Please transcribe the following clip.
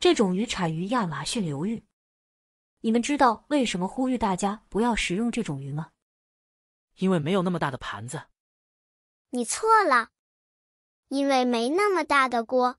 这种鱼产于亚马逊流域，你们知道为什么呼吁大家不要食用这种鱼吗？因为没有那么大的盘子。你错了，因为没那么大的锅。